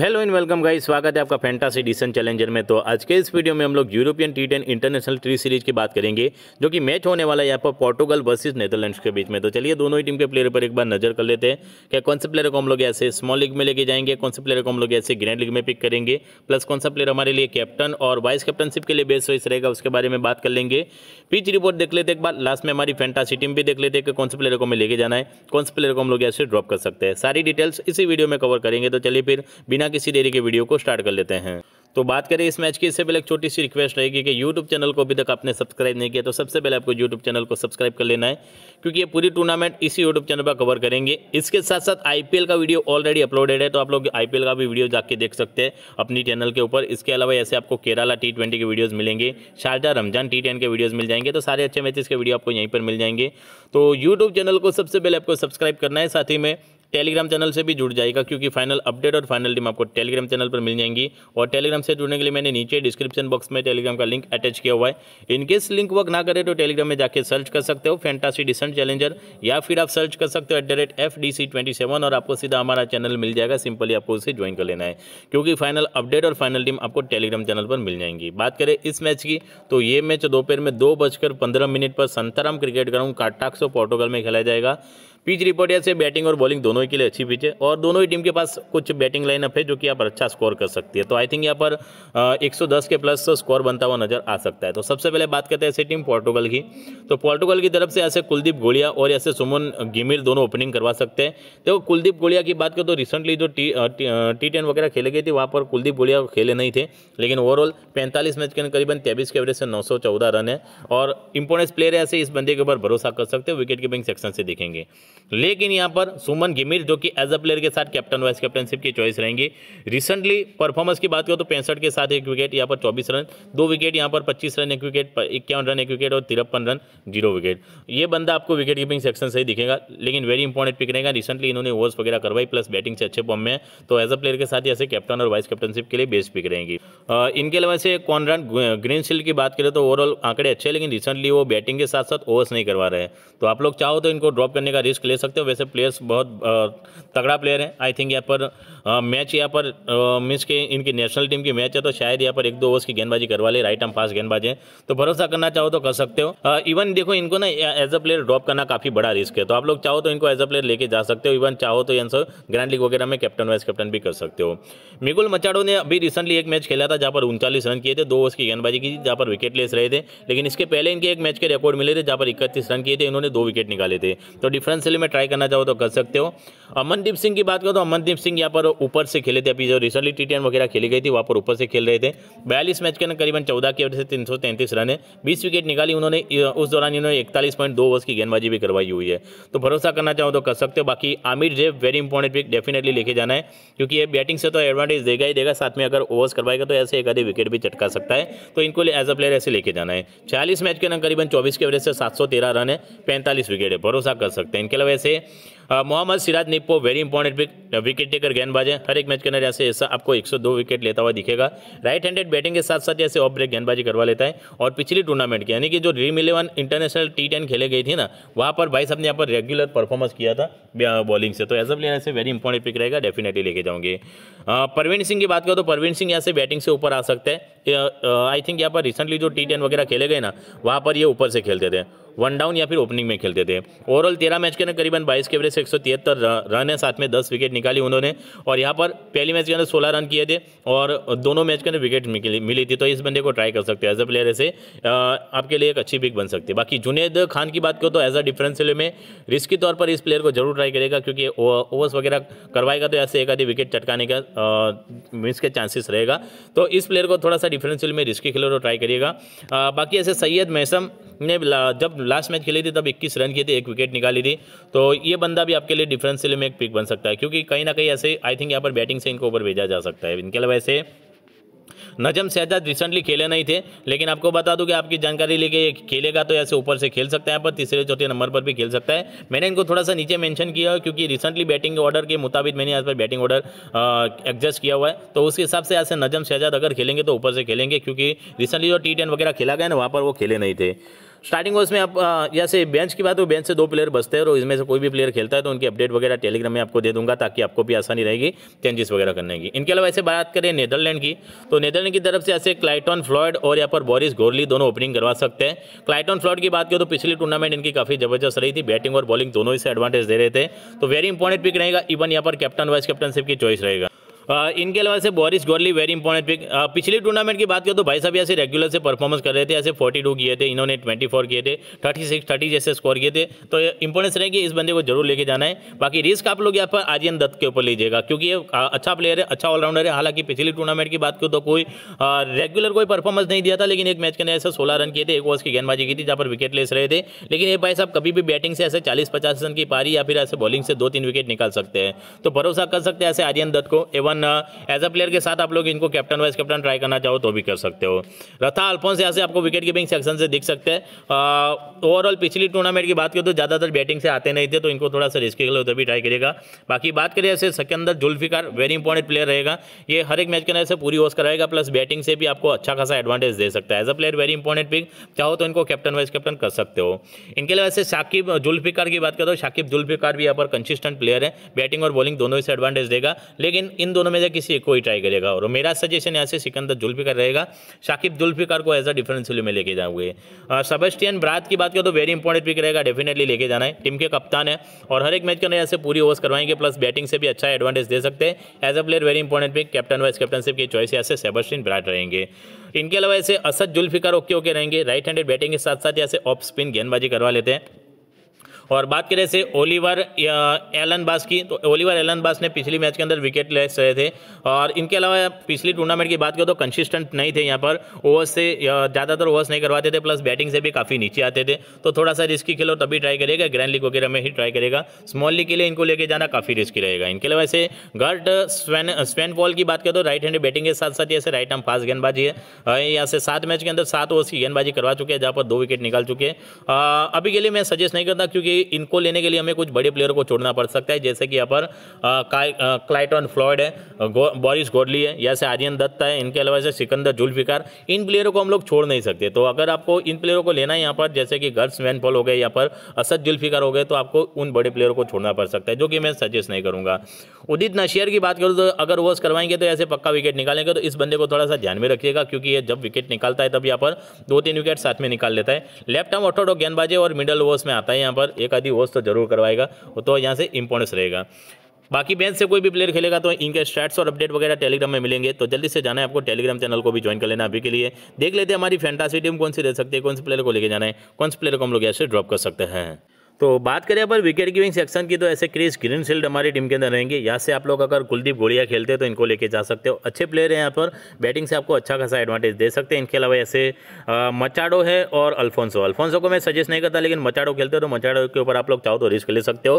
hello and welcome guys स्वागत है आपका फैंटासी डिसन चैलेंजर में तो आज के इस वीडियो में हम लोग यूरोपियन टी टेन इंटरनेशनल ट्री सीरीज की बात करेंगे जो कि मैच होने वाला है यहाँ पर पोर्टुगल वर्सेस नेदरलैंड्स के बीच में तो चलिए दोनों ही टीम के प्लेयर पर एक बार नजर कर लेते हैं क्या कौन से प्लेयर को हम लोग ऐसे स्मॉल लीग में लेके जाएंगे कौन से प्लेयर को हम लोग ऐसे ग्रैंड लीग में पिक करेंगे प्लस कौन सा प्लेयर हमारे लिए कैप्टन और वाइस कैप्टनशिप के लिए बेस्ट चॉइस रहेगा उसके बारे में बात कर लेंगे पिच रिपोर्ट देख लेते एक बार लास्ट में हमारी फैंटासी टीम भी देख लेते हैं कि कौन से प्लेयर को हमें लेके जाना है कौन से प्लेयर को हम लोग ऐसे ड्रॉप कर सकते हैं सारी डिटेल्स इसी वीडियो में कवर करेंगे तो चलिए फिर बिना बिना किसी देरी के वीडियो को स्टार्ट कर लेते हैं तो बात करें इस मैच की इससे पहले एक छोटी सी रिक्वेस्ट रहेगी कि यूट्यूब चैनल को अभी तक आपने सब्सक्राइब नहीं किया तो सबसे पहले आपको यूट्यूब चैनल को सब्सक्राइब कर लेना है क्योंकि ये पूरी टूर्नामेंट इसी यूट्यूब चैनल पर कवर करेंगे इसके साथ साथ आई का वीडियो ऑलरेडी अपलोडेड है तो आप लोग आई का भी वीडियो जाके देख सकते हैं अपनी चैनल के ऊपर इसके अलावा ऐसे आपको केरला टी के वीडियोज़ मिलेंगे शारजा रमजान टी के वीडियोज़ मिल जाएंगे तो सारे अच्छे मैचेस के वीडियो आपको यहीं पर मिल जाएंगे तो यूट्यूब चैनल को सबसे पहले आपको सब्सक्राइब करना है साथ ही में टेलीग्राम चैनल से भी जुड़ जाएगा क्योंकि फाइनल अपडेट और फाइनल टीम आपको टेलीग्राम चैनल पर मिल जाएंगी और टेलीग्राम से जुड़ने के लिए मैंने नीचे डिस्क्रिप्शन बॉक्स में टेलीग्राम का लिंक अटैच किया हुआ है इनकेस लिंक वर्क ना करे तो टेलीग्राम में जाकर सर्च कर सकते हो फैंटासी डिसेंट चैलेंजर या फिर आप सर्च कर सकते हो at the rate F D C twenty seven और आपको सीधा हमारा चैनल मिल जाएगा सिंपली आपको उसे ज्वाइन कर लेना है क्योंकि फाइनल अपडेट और फाइनल टीम आपको टेलीग्राम चैनल पर मिल जाएंगी बात करें इस मैच की तो ये मैच दोपहर में दो बजकर पंद्रह मिनट पर Santarem cricket ground Cartaxo Portugal में खेला जाएगा पिच रिपोर्ट ऐसे बैटिंग और बॉलिंग दोनों ही के लिए अच्छी पिच है और दोनों ही टीम के पास कुछ बैटिंग लाइनअप है जो कि यहाँ पर अच्छा स्कोर कर सकती है तो आई थिंक यहाँ पर एक के प्लस स्कोर बनता हुआ नजर आ सकता है तो सबसे पहले बात करते हैं ऐसे टीम पोर्टुगल की तो पोर्टुगल की तरफ से ऐसे कुलदीप गोलिया और ऐसे सुमन गिमिल दोनों ओपनिंग करवा सकते हैं देखो तो कुलदीप गोलिया की बात करें तो रिसेंटली जो टी टी टेन वगैरह खेले गए थे वहाँ पर कुलदीप गोलिया खेले नहीं थे लेकिन ओवरऑल पैंतालीस मैच के करीबन तेबीस के एवरेज से नौ रन है और इंपोर्टेंस प्लेयर ऐसे इस बंदे के ऊपर भरोसा कर सकते हैं विकेट कीपिंग सेक्शन से देखेंगे लेकिन यहाँ पर सुमन गिमिर जो कि एज अ प्लेयर के साथ कैप्टन वाइस कैप्टनशिप की चॉइस रहेंगी रिसेंटली परफॉर्मेंस की बात करो तो पैंसठ के साथ एक विकेट यहाँ पर 24 रन दो विकेट यहाँ पर 25 रन एक विकेट इक्यावन रन एक विकेट और तिरपन रन जीरो विकेट ये बंदा आपको विकेट कीपिंग सेक्शन से ही दिखेगा लेकिन वेरी इंपॉर्टेंट पिक रहेगा रिसेंटली इन्होंने ओवर्स वगैरह करवाई प्लस बैटिंग से अच्छे फॉर्म में तो एज अ प्लेयर के साथ ऐसे कैप्टन और वाइस कैप्टनशिप के लिए बेस्ट पिक रहेंगी इनके अलावा से रन ग्रीन शील्ड की बात करें तो ओवरऑल आंकड़े अच्छे लेकिन रिसेंटली वो बैटिंग के साथ साथ ओवर्स नहीं करवा रहे तो आप लोग चाहो तो इनको ड्रॉप करने का रिस्क रिस्क ले सकते हो वैसे प्लेयर्स बहुत तगड़ा प्लेयर हैं आई थिंक यहाँ पर मैच यहाँ पर मीन्स के इनकी नेशनल टीम की मैच है तो शायद यहाँ पर एक दो ओवर्स की गेंदबाजी करवा ले राइट हम फास्ट गेंदबाज है तो भरोसा करना चाहो तो कर सकते हो इवन देखो इनको ना एज अ प्लेयर ड्रॉप करना काफ़ी बड़ा रिस्क है तो आप लोग चाहो तो इनको एज अ प्लेयर लेके जा सकते हो इवन चाहो तो आंसर ग्रैंड लीग वगैरह में कैप्टन वाइस कैप्टन भी कर सकते हो मिगुल मचाड़ो ने अभी रिसेंटली एक मैच खेला था जहाँ पर उनचालीस रन किए थे दो ओवर्स की गेंदबाजी की जहाँ पर विकेट लेस रहे थे लेकिन इसके पहले इनके एक मैच के रिकॉर्ड मिले थे जहाँ पर इकतीस रन किए थे इन्होंने दो विकेट निकाले थे तो डिफरेंस फाइनेंशियली में ट्राई करना चाहो तो कर सकते हो अमनदीप सिंह की बात करो तो अमनदीप सिंह यहाँ पर ऊपर से खेले थे अभी जो रिसेंटली टी वगैरह खेली गई थी वहाँ पर ऊपर से खेल रहे थे बयालीस मैच के अंदर करीबन चौदह की ओर से तीन सौ तैंतीस रन है बीस विकेट निकाली उन्होंने उस दौरान इन्होंने इकतालीस पॉइंट दो ओवर्स की गेंदबाजी भी करवाई हुई है तो भरोसा करना चाहो तो कर सकते हो बाकी आमिर जेब वेरी इंपॉर्टेंट पिक डेफिनेटली लेके जाना है क्योंकि ये बैटिंग से तो एडवांटेज देगा ही देगा साथ में अगर ओवर्स करवाएगा तो ऐसे एक आधे विकेट भी चटका सकता है तो इनको एज अ प्लेयर ऐसे लेके जाना है छियालीस मैच के अंदर करीबन चौबीस के एवरेज से सात रन है पैंतालीस विकेट है भरोसा कर सकते हैं इनके decir... मोहम्मद सिराज निप्पो very important pick wicket taker गेंदबाज है हर एक मैच के अंदर ऐसे ऐसा आपको 102 विकेट लेता हुआ दिखेगा राइट हैंडेड बैटिंग के साथ साथ ऐसे ऑफ ब्रेक गेंदबाजी करवा लेता है और पिछली टूर्नामेंट की यानी कि जो Dream Eleven international T ten खेले गई थी ना वहाँ पर भाई साहब ने यहाँ पर रेगुलर परफॉर्मेंस किया था बॉलिंग से तो एज अ ऐसे वेरी इंपॉर्टेंट पिक रहेगा डेफिनेटली लेके जाऊंगे परवीन सिंह की बात करो तो परवीन सिंह यहाँ से बैटिंग से ऊपर आ सकते हैं आई थिंक यहाँ पर रिसेंटली जो टी टेन वगैरह खेले गए ना वहाँ पर ये ऊपर से खेलते थे वन डाउन या फिर ओपनिंग में खेलते थे ओवरऑल तेरह मैच के अंदर करीबन बाईस के एवरेज से एक रन है साथ में दस विकेट निकाली उन्होंने और यहाँ पर पहली मैच के अंदर सोलह रन किए थे और दोनों मैच के अंदर विकेट मिली थी तो इस बंदे को ट्राई कर सकते हो एज अ प्लेयर ऐसे आपके लिए एक अच्छी पिक बन सकती है बाकी जुनेद खान की बात करो तो एज अ डिफरेंस में रिस्की तौर पर इस प्लेयर को जरूर ट्राई करेगा क्योंकि ओवर्स वगैरह करवाएगा तो ऐसे एक आधी विकेट चटकाने का मिस के चांसेस रहेगा तो इस प्लेयर को थोड़ा सा डिफरेंस में रिस्की खिलो ट्राई करिएगा बाकी ऐसे सैयद मैसम ने जब लास्ट मैच खेली थी तब 21 रन किए थे एक विकेट निकाली थी तो ये बंदा भी आपके लिए डिफरेंशियल में एक पिक बन सकता है क्योंकि कहीं ना कहीं ऐसे आई थिंक यहाँ पर बैटिंग से इनको ऊपर भेजा जा सकता है इनके अलावा ऐसे नजम सहजाद रिसेंटली खेले नहीं थे लेकिन आपको बता दूं कि आपकी जानकारी लेके खेलेगा तो ऐसे ऊपर से खेल सकता है पर तीसरे चौथे नंबर पर भी खेल सकता है मैंने इनको थोड़ा सा नीचे मेंशन किया है क्योंकि रिसेंटली बैटिंग ऑर्डर के मुताबिक मैंने यहाँ पर बैटिंग ऑर्डर एडजस्ट किया हुआ है तो उसके हिसाब से ऐसे नजम शहजाद अगर खेलेंगे तो ऊपर से खेलेंगे क्योंकि रिसेंटली जो टी वगैरह खेला गया ना वहाँ पर वो खेले नहीं थे स्टार्टिंग में आप जैसे बेंच की बात हो बेंच से दो प्लेयर बसते हैं और इसमें से कोई भी प्लेयर खेलता है तो उनकी अपडेट वगैरह टेलीग्राम में आपको दे दूंगा ताकि आपको भी आसानी रहेगी चेंजेस वगैरह करने की इनके अलावा ऐसे बात करें नेदरलैंड की तो नेदरलैंड की तरफ से ऐसे क्लाइटॉन फ्लॉयड और यहाँ पर बॉरिस गोरली दोनों ओपनिंग करवा सकते हैं क्लाइटॉन फ्लॉयड की बात करें तो पिछली टूर्नामेंट इनकी काफ़ी जबरदस्त रही थी बैटिंग और बॉलिंग दोनों ही से एडवांटेज दे रहे थे तो वेरी इंपॉर्टेंट पिक रहेगा इवन यहाँ पर कैप्टन वाइस कैप्टनशिप की चॉइस रहेगा इनके अलावा से Boris Gourlay very important pick पिछले टूर्नामेंट की बात करें तो भाई साहब ऐसे रेगुलर से परफॉर्मेंस कर रहे थे ऐसे फोर्टी टू किए थे इन्होंने ट्वेंटी फोर किए थे थर्टी सिक्स थर्टी जैसे स्कोर किए थे तो इंपॉर्टेंस रहेगी इस बंदे को जरूर लेके जाना है बाकी रिस्क आप लोग यहाँ पर आर्यन दत्त के ऊपर लीजिएगा क्योंकि ये अच्छा प्लेयर है अच्छा ऑलराउंडर है हालांकि पिछली टूर्नामेंट की बात करूँ तो कोई रेगुलर कोई परफॉर्मेंस नहीं दिया था लेकिन एक मैच के अंदर ऐसे सोलह रन किए थे एक ओवर की गेंदबाजी की थी जहाँ पर विकेट लेस रहे थे लेकिन ये भाई साहब कभी भी बैटिंग से ऐसे चालीस पचास रन की पारी या फिर ऐसे बॉलिंग से दो तीन विकेट निकाल सकते हैं तो भरोसा कर सकते हैं ऐसे आर्यन दत्त को एवन करना एज अ प्लेयर के साथ आप लोग इनको कैप्टन वाइस कैप्टन ट्राई करना चाहो तो भी कर सकते हो रथा अल्फोंस यहाँ से आपको विकेट कीपिंग सेक्शन से दिख सकते हैं ओवरऑल uh, पिछली टूर्नामेंट की बात करें तो ज़्यादातर बैटिंग से आते नहीं थे तो इनको थोड़ा सा रिस्की के लिए उधर भी ट्राई करेगा बाकी बात करें ऐसे Sikandar Zulfiqar very important player रहेगा ये हर एक मैच के अंदर से पूरी ओस कराएगा प्लस बैटिंग से भी आपको अच्छा खासा एडवांटेज दे सकता है as a player very important pick चाहो तो इनको कैप्टन वाइस कैप्टन कर सकते हो इनके लिए वैसे शाकिब जुल्फिकार uh, की बात करो शाकिब जुल्फिकार भी यहाँ पर कंसिस्टेंट प्लेयर है बैटिंग और बॉलिंग दोनों ही से एडवांटेज देगा लेकिन इन दोनों में से किसी एक को ही ट्राई करेगा और मेरा सजेशन यहाँ से सिकंदर जुल्फिकार रहेगा शाकिब जुल्फिकार को एज अ डिफरेंशियल में लेके जाऊंगे सबस्टियन ब्रात की बात करें तो वेरी इंपॉर्टेंट पिक रहेगा डेफिनेटली लेके जाना है टीम के कप्तान है और हर एक मैच के अंदर ऐसे पूरी ओवर्स करवाएंगे प्लस बैटिंग से भी अच्छा एडवांटेज दे सकते हैं as a player very important pick captain vice captainship की चॉइस ऐसे सेबस्टियन ब्राट रहेंगे इनके अलावा ऐसे असद जुल्फिकार ओके ओके रहेंगे राइट हैंडेड बैटिंग के साथ साथ यहाँ से ऑफ स्पिन गेंदबाजी करवा लेते हैं और बात करें से ओलिवर एलन बास की तो ओलिवर एलन बास ने पिछली मैच के अंदर विकेट ले रहे थे और इनके अलावा पिछली टूर्नामेंट की बात करें तो कंसिस्टेंट नहीं थे यहाँ पर ओवर्स से ज़्यादातर ओवर्स नहीं करवाते थे प्लस बैटिंग से भी काफ़ी नीचे आते थे तो थोड़ा सा रिस्की खेलो तभी ट्राई करेगा ग्रैंड लीग वगैरह में ही ट्राई करेगा स्मॉल लीग के लिए इनको लेके जाना काफ़ी रिस्की रहेगा इनके अलावा ऐसे गर्ट स्वेन स्वेन पॉल की बात करें तो राइट हैंड बैटिंग के साथ साथ ऐसे राइट हम फास्ट गेंदबाजी है यहाँ से सात मैच के अंदर सात ओवर्स की गेंदबाजी करवा चुके हैं जहाँ पर दो विकेट निकाल चुके हैं अभी के लिए मैं सजेस्ट नहीं करता क्योंकि इनको लेने के लिए हमें कुछ बड़े प्लेयर को छोड़ना पड़ सकता है जैसे कि यहाँ पर क्लाइटन फ्लॉयड है गो, बॉरिस गोडली है या से आर्यन दत्ता है इनके अलावा से सिकंदर जुल्फिकार इन प्लेयरों को हम लोग छोड़ नहीं सकते तो अगर आपको इन प्लेयरों को लेना है यहाँ पर जैसे कि गर्ल्स वैनफॉल हो गए या पर असद जुल्फिकार हो गए तो आपको उन बड़े प्लेयर को छोड़ना पड़ सकता है जो कि मैं सजेस्ट नहीं करूँगा उदित नशियर की बात करूँ तो अगर वो करवाएंगे तो ऐसे पक्का विकेट निकालेंगे तो इस बंदे को थोड़ा सा ध्यान में रखिएगा क्योंकि ये जब विकेट निकालता है तब यहाँ पर दो तीन विकेट साथ में निकाल लेता है लेफ्ट आर्म ऑटोडो गेंदबाजी और मिडल ओवर्स में आता है यहाँ पर एक एक आधी वॉच तो जरूर करवाएगा तो यहाँ से इंपॉर्टेंस रहेगा बाकी बेंच से कोई भी प्लेयर खेलेगा तो इनके स्टैट्स और अपडेट वगैरह टेलीग्राम में मिलेंगे तो जल्दी से जाना है आपको टेलीग्राम चैनल को भी ज्वाइन कर लेना अभी के लिए देख लेते हैं हमारी फैंटासी टीम कौन सी रह सकती है कौन से प्लेयर को लेके जाना है कौन से प्लेयर को हम लोग ऐसे ड्रॉप कर सकते हैं तो बात करें अपन विकेट कीपिंग सेक्शन की तो ऐसे क्रिस ग्रीन शील्ड हमारी टीम के अंदर रहेंगे यहाँ से आप लोग अगर कुलदीप गोलिया खेलते हैं तो इनको लेके जा सकते हो अच्छे प्लेयर हैं यहाँ पर बैटिंग से आपको अच्छा खासा एडवांटेज दे सकते हैं इनके अलावा ऐसे मचाडो है और अल्फोंसो अल्फोंसो को मैं सजेस्ट नहीं करता लेकिन मचाडो खेलते हो तो मचाडो के ऊपर आप लोग चाहो तो रिस्क ले सकते हो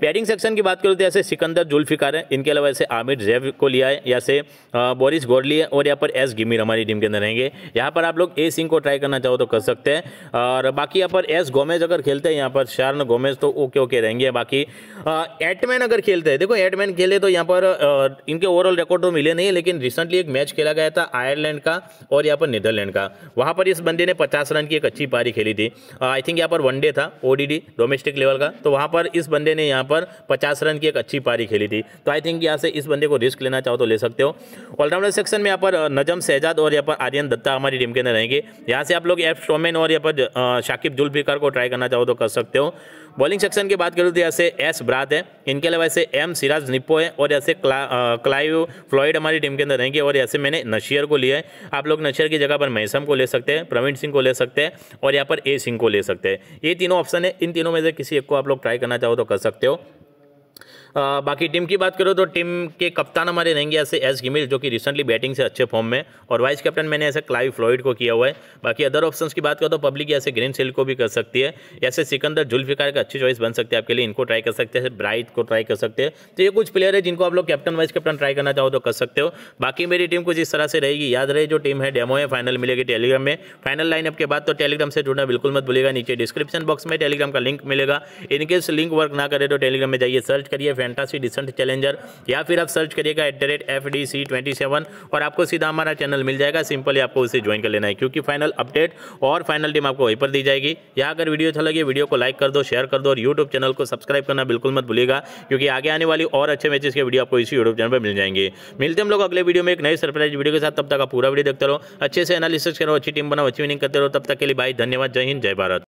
बैटिंग सेक्शन की बात करो तो ऐसे सिकंदर जुल्फिकार है इनके अलावा ऐसे आमिर जैव को लिया है या से बोरिस गोरली है और यहाँ पर एस गिमिर हमारी टीम के अंदर रहेंगे यहाँ पर आप लोग ए सिंह को ट्राई करना चाहो तो कर सकते हैं और बाकी यहाँ पर एस गोमेज अगर खेलते हैं यहाँ पर शार्न सेलेना गोमेज तो ओके ओके रहेंगे बाकी एटमैन अगर खेलते हैं देखो एटमैन खेले तो यहाँ पर आ, इनके ओवरऑल रिकॉर्ड तो मिले नहीं लेकिन रिसेंटली एक मैच खेला गया था आयरलैंड का और यहाँ पर नीदरलैंड का वहाँ पर इस बंदे ने पचास रन की एक अच्छी पारी खेली थी आई थिंक यहाँ पर वनडे था ओ डोमेस्टिक लेवल का तो वहाँ पर इस बंदे ने यहाँ पर पचास रन की एक अच्छी पारी खेली थी तो आई थिंक यहाँ से इस बंदे को रिस्क लेना चाहो तो ले सकते हो ऑलराउंडर सेक्शन में यहाँ पर नजम शहजाद और यहाँ पर आर्यन दत्ता हमारी टीम के अंदर रहेंगे यहाँ से आप लोग एफ स्टोमेन और यहाँ पर शाकिब जुल्फिकार को ट्राई करना चाहो तो कर सकते हो बॉलिंग सेक्शन की बात करूँ तो ऐसे एस ब्रात है इनके अलावा ऐसे एम सिराज निप्पो है और ऐसे क्ला, क्लाइव फ्लॉइड हमारी टीम के अंदर रहेंगे और ऐसे मैंने नशियर को लिया है आप लोग नशियर की जगह पर मैसम को ले सकते हैं प्रवीण सिंह को ले सकते हैं और यहाँ पर ए सिंह को ले सकते हैं ये तीनों ऑप्शन है इन तीनों में से किसी एक को आप लोग ट्राई करना चाहो तो कर सकते हो बाकी टीम की बात करो तो टीम के कप्तान हमारे रहेंगे ऐसे एस गिमिल जो कि रिसेंटली बैटिंग से अच्छे फॉर्म में और वाइस कैप्टन मैंने ऐसे क्लाइव फ्लॉइड को किया हुआ है बाकी अदर ऑप्शन की बात करो तो पब्लिक ऐसे ग्रीन सेल को भी कर सकती है ऐसे सिकंदर जुल्फिकार का अच्छी चॉइस बन सकती है आपके लिए इनको ट्राई कर सकते हैं ब्राइट को ट्राई कर सकते हैं तो ये कुछ प्लेयर है जिनको आप लोग कैप्टन वाइस कैप्टन ट्राई करना चाहो तो कर सकते हो बाकी मेरी टीम कुछ इस तरह से रहेगी याद रहे जो टीम है डेमो है फाइनल मिलेगी टेलीग्राम में फाइनल लाइनअप के बाद तो टेलीग्राम से जुड़ना बिल्कुल मत भूलेगा नीचे डिस्क्रिप्शन बॉक्स में टेलीग्राम का लिंक मिलेगा इनकेस लिंक वर्क ना करे तो टेलीग्राम में जाइए सर्च करिए फैंटासी डिसेंट चैलेंजर या फिर आप सर्च करिएगा at the rate F D C twenty seven और आपको सीधा हमारा चैनल मिल जाएगा सिंपली आपको उसे ज्वाइन कर लेना है क्योंकि फाइनल अपडेट और फाइनल टीम आपको वहीं पर दी जाएगी या अगर वीडियो अच्छा लगे वीडियो को लाइक कर दो शेयर कर दो और यूट्यूब चैनल को सब्सक्राइब करना बिल्कुल मत भूलिएगा क्योंकि आगे आने वाली और अच्छे मैचेस के वीडियो आपको इसी यूट्यूब चैनल पर मिल जाएंगे मिलते हम लोग अगले वीडियो में एक नई सरप्राइज वीडियो के साथ तब तक आप पूरा वीडियो देखते रहो अच्छे से एनालिसिस करो अच्छी टीम बनाओ अच्छी विनिंग करते रहो तब तक के लिए भाई धन्यवाद जय हिंद जय भारत